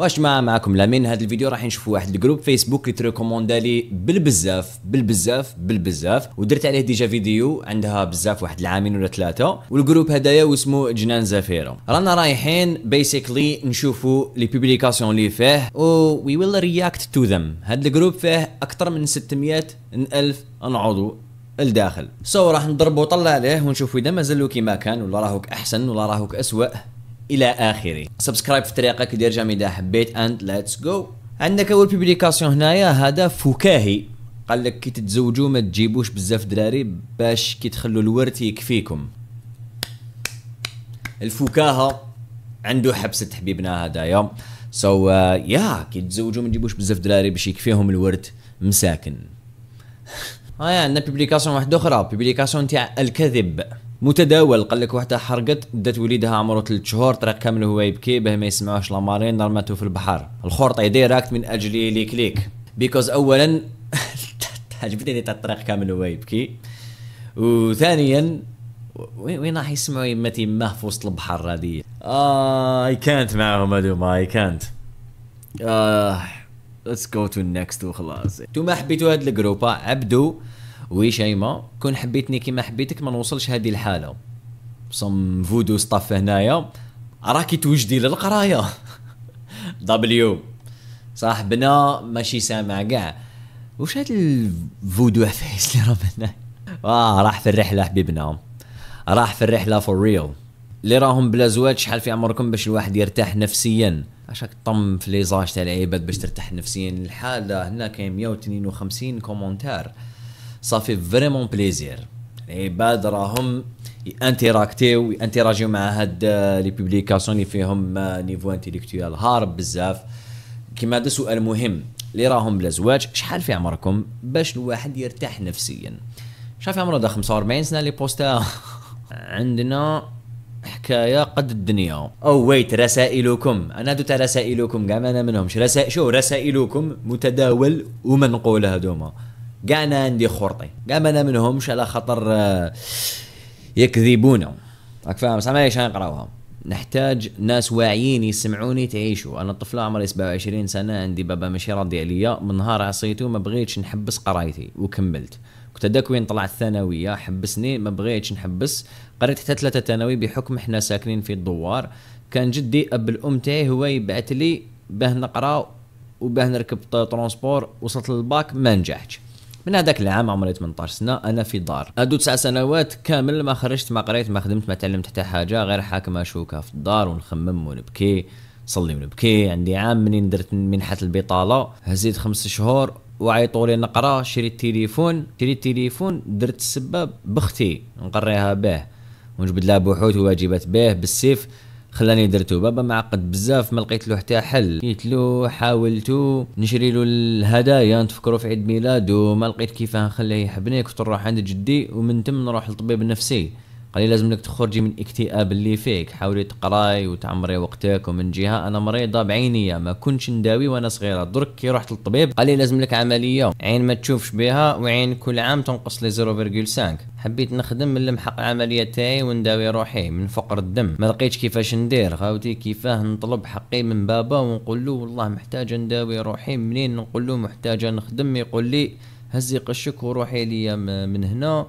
واش مع معكم لامين هذا الفيديو راح نشوفوا واحد الجروب فيسبوك اللي تريكوموندا لي بالبزاف بالبزاف بالبزاف ودرت عليه ديجا فيديو عندها بزاف واحد العامين ولا ثلاثه والجروب هدايا واسمه جنان زافيرو رانا رايحين بيسيكلي نشوفوا لي بوبليكاسيون اللي فيه و وي ويل رياكت تو ذم هذا الجروب فيه اكثر من 600 الف عضو الداخل سو so, راح نضربو طلع عليه ونشوف اذا مازالو كيما كان ولا راهوك احسن ولا راهوك اسوء الى اخره سبسكرايب في طريقك دير جامي اذا حبيت اند ليتس جو عندك اول بيبليكاسيون هنايا هذا فكاهي قال لك كي تتزوجوا ما تجيبوش بزاف دراري باش كي تخلوا الورث يكفيكم الفكاهه عنده حبسه حبيبنا هذايا سو يا uh, كي تزوجوا ما تجيبوش بزاف دراري باش يكفيهم الورد مساكن ها عندنا بيبليكاسيون واحده اخرى بيبليكاسيون تاع الكذب متداول قال لك وحده حرقت دات وليدها عمره 3 شهور طريق كامل هو يبكي باه ما يسمعوش لا مارين رمته في البحر الخرطه ديراكت من اجل لي كليك بيكوز اولا عجبتني تاع الطريق كامل هو يبكي وثانيا وين راح يسمعوا يما تيماه في وسط البحر هذه اه اي كانت معاهم هذوما اي كانت اه ليتس جو تو نيكست وخلاص انتوما حبيتوا هاد الجروب آه، عبدو وشيماء كون حبيتني كيما حبيتك ما نوصلش هذه الحاله صم فودو ستاف هنايا راكي توجدي للقرايه دبليو صاحبنا ماشي سامع كاع واش هاد الفودو فيس اللي راه هنا اه راح في الرحله حبيبنا راح في الرحله فور ريل اللي راهم بلا زواج شحال في عمركم باش الواحد يرتاح نفسيا اش راك طم في ليزاج تاع العباد باش ترتاح نفسيا الحاله هنا كاين 152 كومونتار صافي فريمون بليزير العباد راهم يانتيراكتيو يانتيراجيو مع هاد لي بوبليكاسيون اللي فيهم نيفو انتيليكتويال هارب بزاف كيما هذا سؤال مهم اللي راهم بلا زواج شحال في عمركم باش الواحد يرتاح نفسيا شحال في عمره دا 45 سنه اللي بوستا عندنا حكايه قد الدنيا او ويت رسائلكم انا دوت رسائلكم كاع ما انا منهمش رسائل شو رسائلكم متداول ومنقول هذوما انا عندي خرطي قام انا منهمش على خطر آه، يكذبون راك فاهم بصح معليش نقراوها نحتاج ناس واعيين يسمعوني تعيشوا انا طفل عمري 27 سنه عندي بابا ماشي راضي عليا من نهار عصيته ما بغيتش نحبس قرايتي وكملت كنت هذاك وين طلعت الثانويه حبسني ما بغيتش نحبس قريت حتى ثلاثه ثانوي بحكم احنا ساكنين في الدوار كان جدي اب الام تاعي هو يبعث لي باه نقرا وباه نركب ترونسبور وصلت للباك ما نجحتش من هذاك العام عمري 18 سنه انا في دار هادو تسع سنوات كامل ما خرجت ما قريت ما خدمت ما تعلمت حتى حاجه غير حاكمه شوكه في الدار ونخمم ونبكي صلي ونبكي عندي عام منين درت منحه البطاله هزيت خمس شهور وعيطوا لي نقرا شريت تليفون شريت تليفون درت السبه بختي نقريها به ونجبد لها بحوث وواجبات به بالسيف خلاني درتو بابا معقد بزاف ما لقيت له حتى حل قلت له حاولتو نشري له الهدايا نتفكروا في عيد ميلادو ما لقيت كيفاه نخليه يحبني كنت نروح عند جدي ومن تم نروح لطبيب نفسي قال لي لازم لك تخرجي من الاكتئاب اللي فيك حاولي تقراي وتعمري وقتك ومن جهه انا مريضه بعينيه ما كنتش نداوي وانا صغيره درك كي رحت للطبيب قال لي لازم لك عمليه عين ما تشوفش بها وعين كل عام تنقص لي 0.5 حبيت نخدم نلمحق العمليه تاعي ونداوي روحي من فقر الدم ما لقيتش كيفاش ندير خاوتي كيفاه نطلب حقي من بابا ونقول له والله محتاجه نداوي روحي منين نقول له محتاجه نخدم يقول لي هزي قشك وروحي ليا من هنا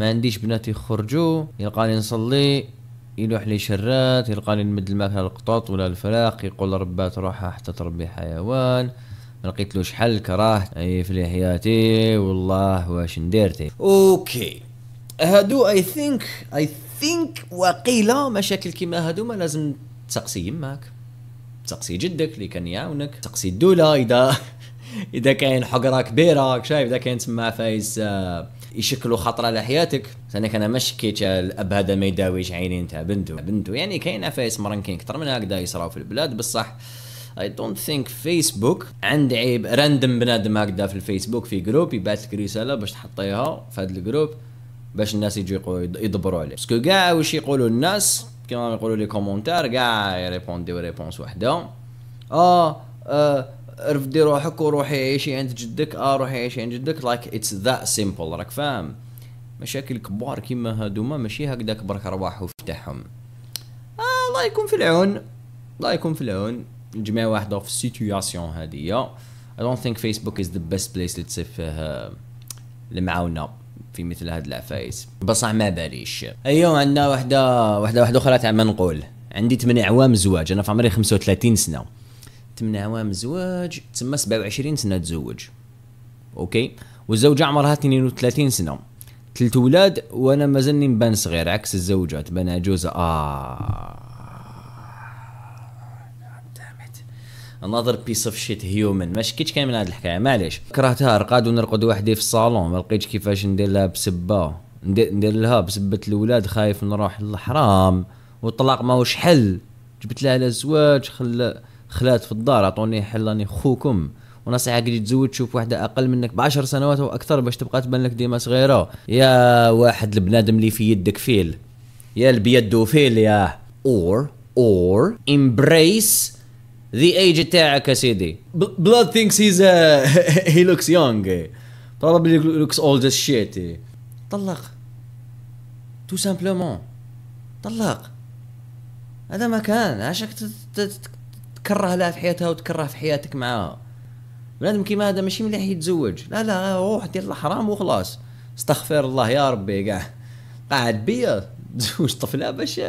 ما عنديش بنات يخرجوا يلقاني نصلي يلوح لي شرات يلقاني نمد الماكله القطط ولا الفلاق يقول ربات روحها حتى تربي حيوان ما لقيتلوش حل كراه اي في حياتي والله واش نديرتي اوكي هادو اي ثينك اي ثينك وقيله مشاكل كيما هادو ما لازم تسقسي يماك تسقسي جدك اللي كان يعاونك تسقسي الدوله اذا اذا كاين حقره كبيره شايف اذا كاين تما فايز آه، يشكلوا خطره على حياتك انا كان ما الاب هذا ما يداويش عينين تاع بنته بنته يعني كاينه فايس مرنكين اكثر من هكذا يصراو في البلاد بصح اي دونت ثينك فيسبوك عند عيب راندم بنادم هكذا في الفيسبوك في جروب يبعث لك رساله باش تحطيها في هذا الجروب باش الناس يجوا يدبروا عليه باسكو كاع واش يقولوا الناس كيما يقولوا لي كومونتير كاع يريبونديو ريبونس وحده اه, آه رفدي روحك وروحي عيشي يعني عند جدك اه روحي عيشي يعني عند جدك لايك اتس ذا سيمبل راك فاهم مشاكل كبار كيما هادوما ماشي هكذا كبرك رباح وفتحهم آه الله يكون في العون الله يكون في العون الجميع واحده في السيتوياسيون هادية I don't think Facebook is the best place اللي تصيف فيه المعاونة في مثل هاد العفايس بصح ما باليش اليوم عندنا وحده وحده وحده اخرى تاع ما نقول عندي 8 اعوام زواج انا في عمري 35 سنه 8 اعوام زواج تسمى 27 سنه تزوج اوكي والزوجه عمرها 32 سنه ثلاث اولاد وانا مازلني مبان صغير عكس الزوجه تبان عجوزه اه another piece of shit human ما شكيتش كامل هاد الحكايه معليش كرهتها رقاد ونرقد وحدي في الصالون ما لقيتش كيفاش ندير لها بسبه ندير لها بسبه الاولاد خايف نروح للحرام والطلاق ماهوش حل جبت لها على الزواج خلى خلات في الدار عطوني حل راني خوكم ونصيحه كي تزوج تشوف واحده اقل منك ب 10 سنوات او اكثر باش تبقى تبان لك ديما صغيره يا واحد البنادم اللي في يدك فيل يا البيدو فيل يا اور اور embrace ذا ايج تاعك يا سيدي بلاد ثينكس هيز هي لوكس يونغ probably looks old as shit طلق تو سامبلومون طلق هذا ما كان عشان تكره لها في حياتها وتكره في حياتك معاها بنادم كيما هذا ماشي مليح يتزوج لا لا روح دير الحرام وخلاص استغفر الله يا ربي كاع قاعد بيا تزوج طفله باش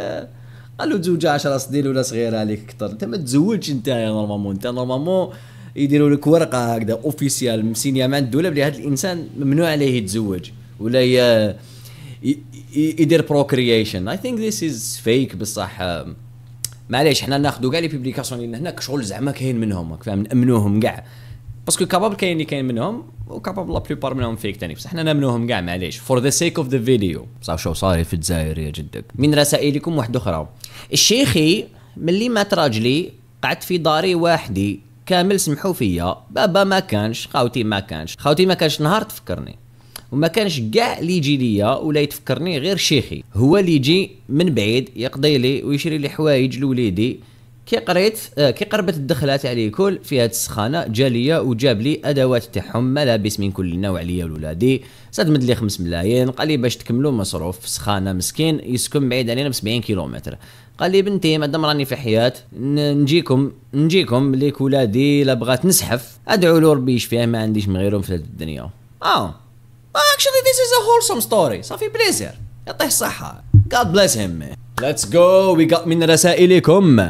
قالوا تزوج 10 سنين ولا صغيره عليك اكثر انت ما تزوجش انت يا نورمالمون انت نورمالمون يديروا لك ورقه هكذا اوفيسيال مسينيا مع الدوله بلي هذا الانسان ممنوع عليه يتزوج ولا ي... يدير بروكرييشن اي ثينك ذيس از فيك بصح معليش حنا ناخذوا كاع لي بيبليكاسيون اللي هناك شغل زعما كاين منهم فاهم نامنوهم كاع باسكو كابابل كاين اللي كاين منهم وكابابل لا بلوبار منهم فيك ثاني بصح حنا نامنوهم كاع معليش فور ذا سيك اوف ذا فيديو بصح شو صار في الجزائر يا جدك من رسائلكم واحده اخرى الشيخي ملي مات راجلي قعدت في داري وحدي كامل سمحوا فيا بابا ما كانش خاوتي ما كانش خاوتي ما كانش نهار تفكرني وما كانش كاع اللي يجي ليا ولا يتفكرني غير شيخي هو اللي يجي من بعيد يقضي لي ويشري لي حوايج لوليدي كي قريت آه، كي قربت الدخله تاع ليكول في هاد السخانه جا ليا وجاب لي ادوات تاعهم ملابس من كل نوع ليا ولولادي صدمت لي 5 ملايين قال لي باش تكملوا مصروف في سخانه مسكين يسكن بعيد علينا ب 70 كيلومتر قال لي بنتي مادام راني في حياه نجيكم نجيكم ليك ولادي لا بغات نسحف ادعو له ربي يشفيه ما عنديش من غيرهم في الدنيا اه Actually, this is a wholesome story. صافي بليزير. يعطيه الصحة. God bless him. Let's go. We got من رسائلكم.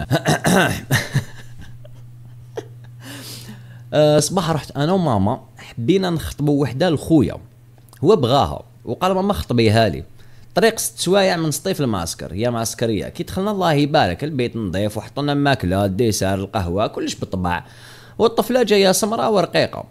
أه، صباح رحت انا وماما حبينا نخطبوا وحده لخويا هو بغاها وقال ماما خطبيها لي طريق ست سوايع من سطيف المعسكر هي معسكريه كي دخلنا الله يبارك البيت نظيف وحطوا الماكله الديسار القهوه كلش بالطبع والطفله جايه سمراء ورقيقه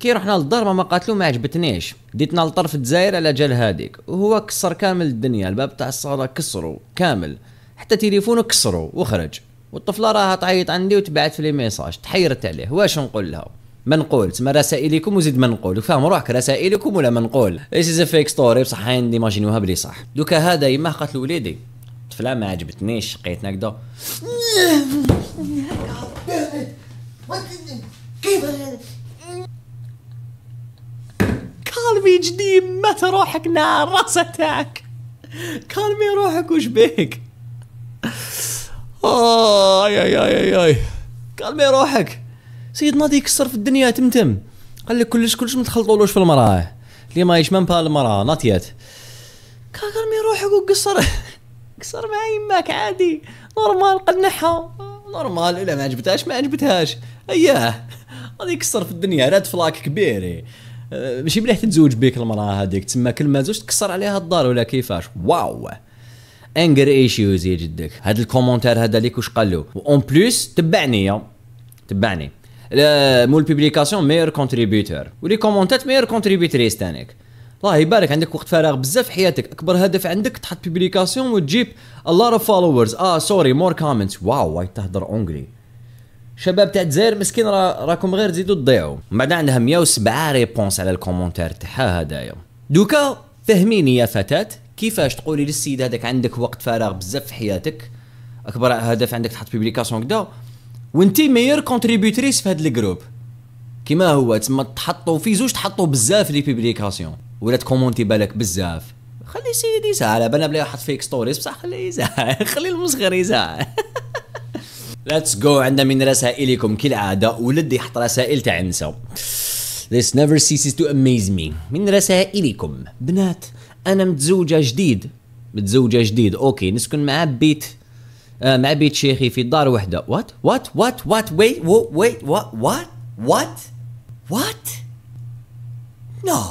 كي رحنا للدار ماما قاتلو ما عجبتنيش ديتنا لطرف الجزائر على جال هاديك وهو كسر كامل الدنيا الباب تاع الصاله كسرو كامل حتى تليفونه كسرو وخرج والطفله راها تعيط عندي وتبعت في لي ميساج تحيرت عليه واش نقول لها ما نقول تما رسائلكم وزيد ما نقول فاهم روحك رسائلكم ولا ما نقول ايش از فيك ستوري بصح عندي ماجينوها بلي صح دوكا هذا يما قتل وليدي الطفله ما عجبتنيش شقيت هكذا كيف كول مي جديم متى روحك نار اتاك كان مي روحك وش بيك اي اي اي اي قال مي روحك سيد نادي يكسر في الدنيا تمتم قال لك كلش كلش ما تخلطولوش في المراه اللي ما يشمن بها المراه ناطيات قال مي روحك وقصر قصر مع يماك عادي نورمال قنحها نورمال الا ما عجبتهاش ما عجبتهاش اياه غادي يكسر في الدنيا راد فلاك كبيري ماشي بلي تتزوج بك المراه هذيك تما كل ما زوج تكسر عليها الدار ولا كيفاش واو انجر ايشيوز يا جدك هاد الكومنتار هذا ليك واش قال له اون بليس تبعني يا تبعني مول بيبليكاسيون مير كونتريبيوتور ولي كومونتات مير كونتريبيوتريس تانيك الله يبارك عندك وقت فراغ بزاف في حياتك اكبر هدف عندك تحط بيبليكاسيون وتجيب a اوف فولورز اه سوري مور كومنتس واو واي تهضر اونجلي شباب تاع الجزائر مسكين را راكم غير تزيدوا تضيعوا من بعد عندها 107 ريبونس على الكومونتير تاعها هدايا دوكا فهميني يا فتاه كيفاش تقولي للسيد هذاك عندك وقت فراغ بزاف في حياتك اكبر هدف عندك تحط بيبليكاسيون كدا وانت ميور كونتريبيوتريس في هذا الجروب كيما هو تما تحطوا في زوج تحطوا بزاف لي بيبليكاسيون ولا تكومونتي بالك بزاف خلي سيدي يزعل على بالنا بلي واحد فيك ستوريز بصح خليه يزعل خلي المسخر يزعل ليتس جو عندنا من رسائلكم كالعاده ولدي يحط رسائل تاع النساء This never ceases to amaze me من رسائلكم بنات انا متزوجه جديد متزوجه جديد اوكي نسكن مع بيت آه مع بيت شيخي في دار وحده وات وات وات وات ويت وي وات وات وات وات نو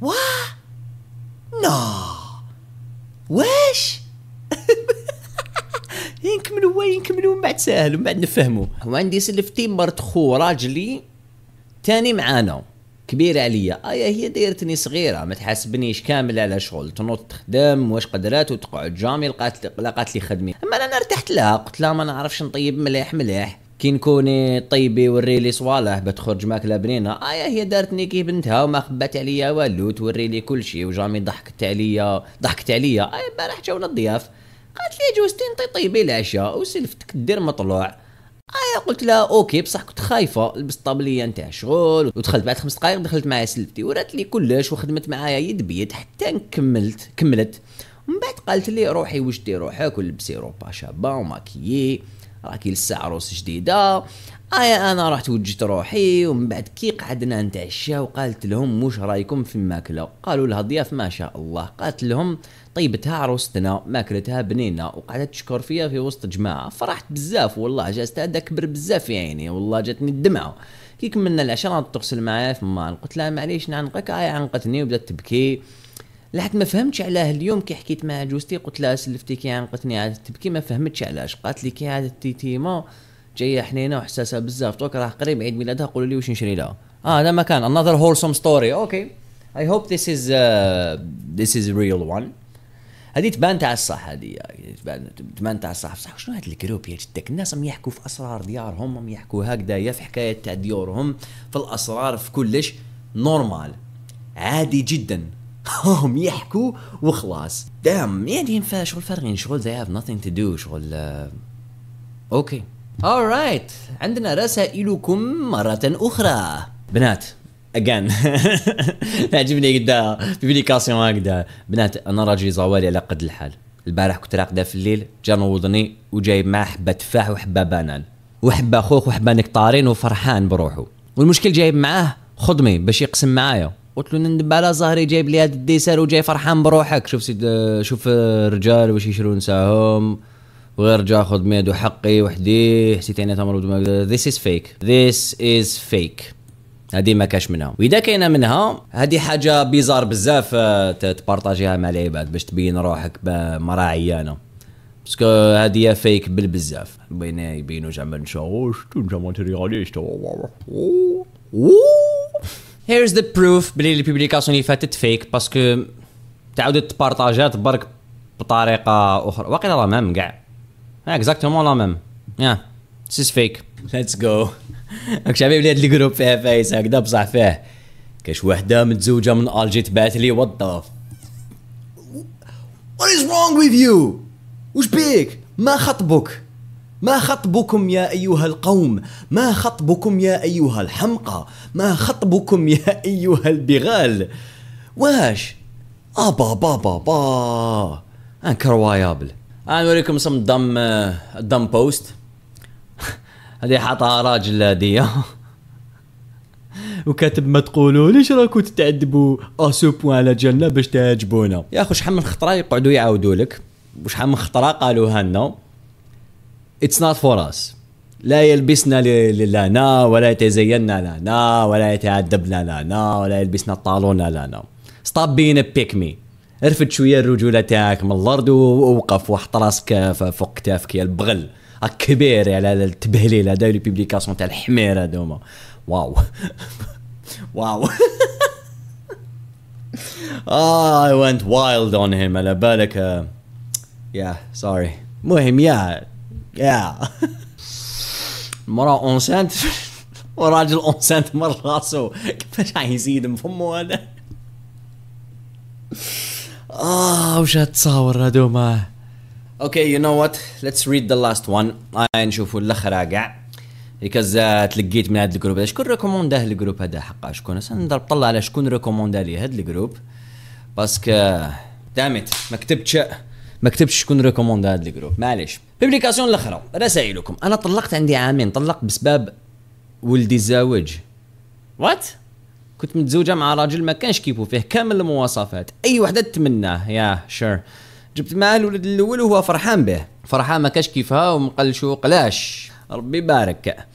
وا نو واش نكملوا ينكملوا من بعد ساهل ومن بعد نفهموا وعندي سلفتي مرت خو راجلي تاني معانا كبيرة عليا ايا آه، هي دايرتني صغيرة ما تحاسبنيش كامل على شغل تنوض تخدم واش قدرات وتقعد جامي لقات لقات لي خدمي اما انا ارتحت لها قلت لها ما نعرفش نطيب مليح مليح كي نكوني طيبي وري لي صوالح بتخرج ماكله بنينه آه، ايا هي دارتني كي بنتها وما خبات عليا والو توري لي كل شيء وجامي ضحكت عليا ضحكت عليا ايا آه، امبارح جاونا الضياف قالت لي جوستين نطي طيبي العشاء وسلفتك دير مطلوع ايا آه، قلت لها اوكي بصح كنت خايفه لبست طابليه نتاع شغل ودخلت بعد خمس دقائق دخلت معايا سلفتي ورات لي كلش وخدمت معايا يد بيد حتى نكملت كملت من بعد قالت لي روحي وجدي روحك ولبسي روبا شابه وماكيي راكي لسه عروس جديده ايا آه، انا رحت وجهت روحي ومن بعد كي قعدنا نتعشى وقالت لهم مش رايكم في الماكله قالوا لها ضياف ما شاء الله قالت لهم طيبتها عروستنا ماكلتها بنينه وقعدت تشكر فيا في وسط جماعه فرحت بزاف والله جازت هذا كبر بزاف في عيني والله جاتني الدمعه كي كملنا العشاء راهي تغسل معايا في الماء قلت لها معليش نعنقك هاي آه، عنقتني وبدات تبكي لحد ما فهمتش علاه اليوم كي حكيت مع جوستي قلت لها سلفتي كي عنقتني عاد تبكي ما فهمتش علاش قالت لي كي عاد تيما جايه حنينه وحساسه بزاف توك راه قريب عيد ميلادها قولوا لي واش نشري لها اه هذا مكان another wholesome story اوكي اي هوب ذيس از ذيس از ريل وان هذه تبان تاع الصح هذه تبان تبان تاع الصح بصح شنو هذا الجروب يا جدك الناس هم يحكوا في اسرار ديارهم هم يحكوا يا في حكايات تاع ديورهم في الاسرار في كلش نورمال عادي جدا هم يحكوا وخلاص دام يعني شغل فارغين شغل زي هاف nothing تو دو شغل آه، اوكي uh, okay. alright عندنا رسائلكم مرة أخرى بنات اجان تعجبني قد بيبليكاسيون هكذا بنات انا راجلي زوالي على قد الحال البارح كنت راقده في الليل جا نوضني وجايب معاه حبه تفاح وحبه بانان وحبه خوخ وحبه نكتارين وفرحان بروحه والمشكل جايب معاه خدمي باش يقسم معايا قلت له ندب على ظهري جايب لي هذا الديسير وجاي فرحان بروحك شوف سيد شوف الرجال واش يشرون نساهم ويرجع اخذ ميدو حقي وحدي حسيت اني تمر ذيس از فيك ذيس از فيك هادي ما كاش منها واذا كاينه منها هادي حاجه بيزار بزاف آه، تبارطاجيها مع العباد باش تبين روحك مراعي عيانه باسكو يا فيك بالبزاف بين يبينو زعما نشوش شتو زعما ترياليست هيرز ذا بروف بلي لي البوبليكاسيون اللي فاتت فيك باسكو تعاود تبارطاجات برك بطريقه اخرى واقيلا راه مام كاع اكزاكتومون لا ميم Yeah. This فيك ليتس Let's go. شباب هاد الجروب فيها فايس هكذا بصح فيه كاش وحده متزوجه من الجي تبعث لي وات وات از رونغ ويز يو وش بيك؟ ما خطبك؟ ما خطبكم يا أيها القوم ما خطبكم يا أيها الحمقى ما خطبكم يا أيها البغال واش أبا بابا با انكرويابل آه، انا نوريكم سم دم دم بوست هذه حاطها راجل هذه وكاتب ما تقولوا ليش راكو تتعذبوا اسو آه، بوان على جالنا باش تعجبونا يا اخو شحال من خطره يقعدوا يعاودوا لك وشحال من خطره قالوها لنا اتس نوت فور اس لا يلبسنا لنا ولا يتزيننا لنا ولا يتعذبنا لنا ولا يلبسنا الطالون لنا ستوب بين بيك مي ارفد شويه الرجوله تاعك من الارض ووقف وحط راسك فوق كتافك يا البغل كبير على التبهليل هذا لي بيبليكاسيون تاع الحمير هذوما واو واو اي ونت وايلد اون هيم على بالك يا سوري المهم يا يا مرأة اونسانت وراجل اونسانت مر راسو كيفاش يزيد من فمه هذا اه وش هتصاور هذوما اوكي يو نو وات ليتس ريد ذا لاست وان اي نشوفوا الاخر كاع بيكاز تلقيت من هذا الجروب هذا شكون ريكومونداه الجروب هذا حقا شكون نضرب نطلع على شكون ريكوموندا لي هذا الجروب باسكو دامت ما كتبتش ما كتبتش شكون ريكوموندا هذا الجروب معليش بيبليكاسيون الاخرى رسائلكم انا طلقت عندي عامين طلقت بسبب ولدي الزواج وات كنت متزوجه مع راجل ما كانش كيفو فيه كامل المواصفات اي وحده تمناه يا شر جبت معاه الولد الاول وهو فرحان به فرحان ما كانش كيفها ومقلشو قلاش ربي يبارك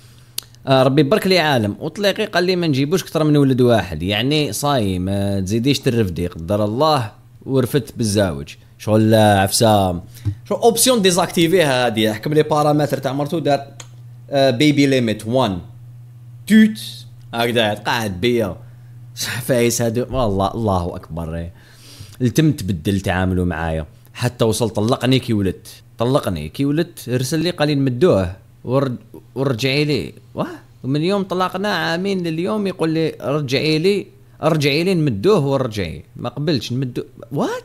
آه، ربي يبارك لي عالم وطليقي قال لي ما نجيبوش كثر من ولد واحد يعني صاي ما آه، تزيديش ترفدي قدر الله ورفدت بالزاوج شغل عفسه شغل اوبسيون ديزاكتيفيها هادي حكم لي بارامتر تاع مرتو دار بيبي ليميت 1 توت هكذا قاعد بيا فايس هادو والله الله اكبر التم تبدل تعامله معايا حتى وصل طلقني كي ولدت طلقني كي ولدت ارسل لي قال لي نمدوه ورد ورجعي لي واه ومن يوم طلقنا عامين لليوم يقول لي رجعي لي رجعي لي نمدوه ورجعي ما قبلش نمدو وات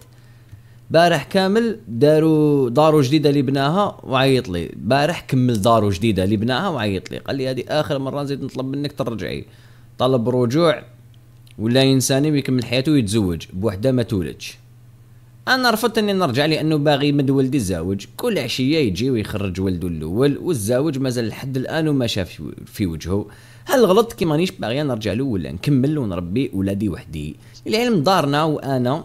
بارح كامل داروا دارو جديده اللي بناها وعيط لي بارح كمل دارو جديده اللي بناها وعيط لي قال لي هذه اخر مره نزيد نطلب منك ترجعي طلب رجوع ولا انسان يكمل حياته ويتزوج بوحده ما تولدش انا رفضت اني نرجع لانه باغي يمد ولدي الزاوج كل عشيه يجي ويخرج ولده الاول والزاوج مازال لحد الان وما شاف في وجهه هل غلط كي مانيش باغي نرجع له ولا نكمل ونربي ولادي وحدي العلم دارنا وانا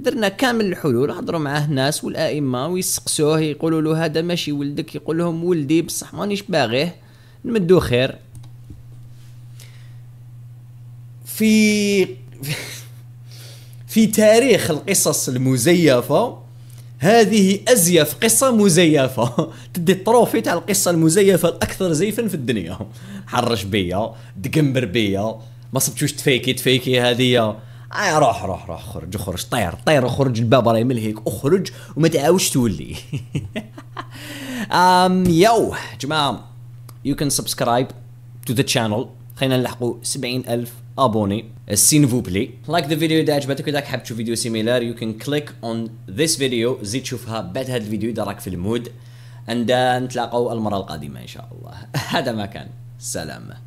درنا كامل الحلول هضروا معاه ناس والائمه ويسقسوه يقولوا له هذا ماشي ولدك يقول لهم ولدي بصح مانيش باغيه نمدو خير في في تاريخ القصص المزيفه هذه ازيف قصه مزيفه تدي التروفي تاع القصه المزيفه الاكثر زيفا في الدنيا حرش بيا دقنبر بيا ما صبتوش تفيكي تفيكي هذه اي آه، روح روح روح خرج اخرج طير طير اخرج الباب راه ملهيك اخرج وما تعاوش تولي ام يو جماعه يو كان سبسكرايب تو ذا شانل خلينا نلحقوا 70000 ابوني السين بلي لايك ذا فيديو اذا عجبتك اذا حاب تشوف فيديو سيميلار يو كان كليك اون ذيس فيديو زيد شوفها بعد هذا الفيديو اذا راك في المود اند نتلاقاو المره القادمه ان شاء الله هذا ما كان سلام